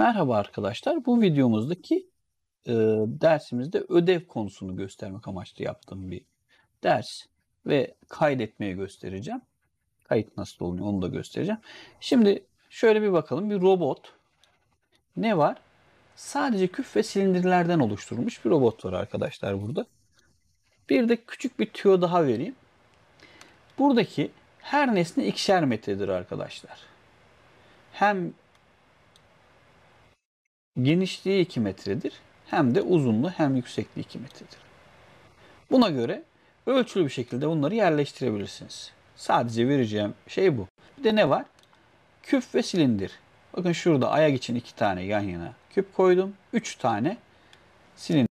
Merhaba arkadaşlar. Bu videomuzdaki e, dersimizde ödev konusunu göstermek amaçlı yaptığım bir ders ve kaydetmeyi göstereceğim. Kayıt nasıl oluyor onu da göstereceğim. Şimdi şöyle bir bakalım. Bir robot ne var? Sadece küf ve silindirlerden oluşturulmuş bir robot var arkadaşlar burada. Bir de küçük bir tüyo daha vereyim. Buradaki her nesne ikişer metredir arkadaşlar. Hem genişliği 2 metredir hem de uzunluğu hem yüksekliği 2 metredir. Buna göre ölçülü bir şekilde bunları yerleştirebilirsiniz. Sadece vereceğim şey bu. Bir de ne var? Küp ve silindir. Bakın şurada ayak için iki tane yan yana küp koydum. Üç tane silindir.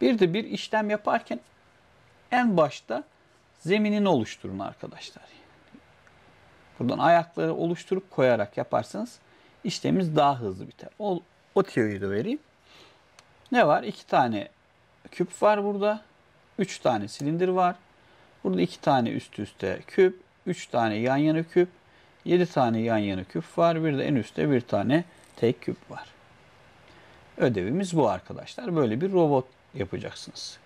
Bir de bir işlem yaparken en başta zeminini oluşturun arkadaşlar. Buradan ayakları oluşturup koyarak yaparsanız işlemimiz daha hızlı biter. O tiyoyu da vereyim. Ne var? İki tane küp var burada. Üç tane silindir var. Burada iki tane üst üste küp. Üç tane yan yana küp. Yedi tane yan yana küp var. Bir de en üstte bir tane tek küp var. Ödevimiz bu arkadaşlar. Böyle bir robot yapacaksınız.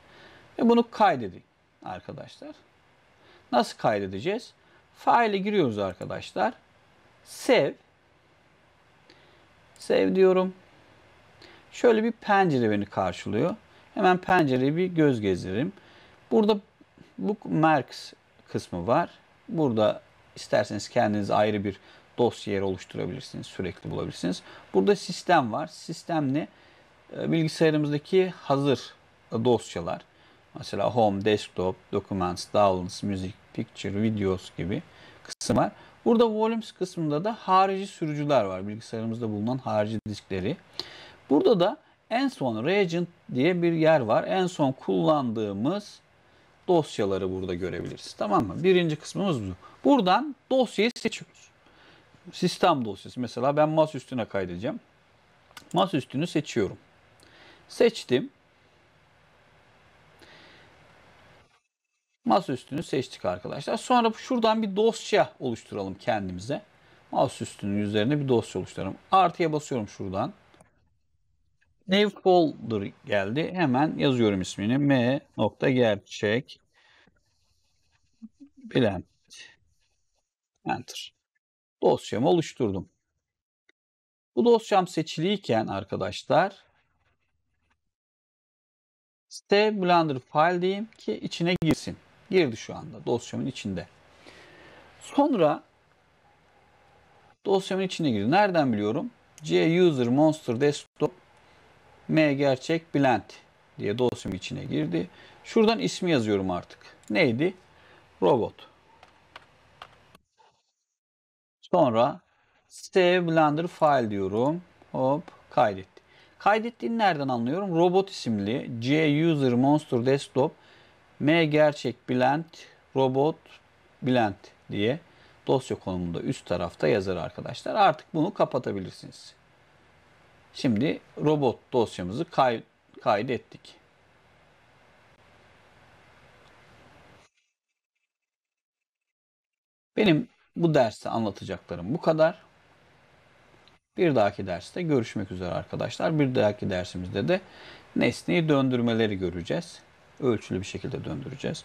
Ve bunu kaydedin arkadaşlar. Nasıl kaydedeceğiz? Faile giriyoruz arkadaşlar. Save. Save diyorum. Şöyle bir pencere beni karşılıyor. Hemen pencereyi bir göz gezdiririm. Burada bookmarks kısmı var. Burada isterseniz kendiniz ayrı bir dosya yeri oluşturabilirsiniz. Sürekli bulabilirsiniz. Burada sistem var. Sistem ne? Ee, bilgisayarımızdaki hazır dosyalar. Mesela home, desktop, documents, downloads, music, picture, videos gibi kısım var. Burada volumes kısmında da harici sürücüler var. Bilgisayarımızda bulunan harici diskleri. Burada da en son region diye bir yer var. En son kullandığımız dosyaları burada görebiliriz. Tamam mı? Birinci kısmımız bu. Buradan dosyayı seçiyoruz. Sistem dosyası. Mesela ben mas üstüne kaydedeceğim. Mas üstünü seçiyorum. Seçtim. Mas üstünü seçtik arkadaşlar. Sonra şuradan bir dosya oluşturalım kendimize. Mas üstünün üzerine bir dosya oluşturalım. Artıya basıyorum şuradan folder geldi. Hemen yazıyorum ismini. M nokta gerçek Bülent. Enter. Dosyamı oluşturdum. Bu dosyam seçiliyken arkadaşlar site Blender file diyeyim ki içine girsin. Girdi şu anda dosyamın içinde. Sonra dosyamın içine girdi. Nereden biliyorum? C user monster desktop M gerçek Bülent diye dosyam içine girdi. Şuradan ismi yazıyorum artık. Neydi? Robot. Sonra save blender file diyorum. Hop kaydetti. Kaydettiğini nereden anlıyorum? Robot isimli C user monster desktop M gerçek Bülent robot Bülent diye dosya konumunda üst tarafta yazar arkadaşlar. Artık bunu kapatabilirsiniz. Şimdi robot dosyamızı kay kaydettik. Benim bu derste anlatacaklarım bu kadar. Bir dahaki derste görüşmek üzere arkadaşlar. Bir dahaki dersimizde de nesneyi döndürmeleri göreceğiz. Ölçülü bir şekilde döndüreceğiz.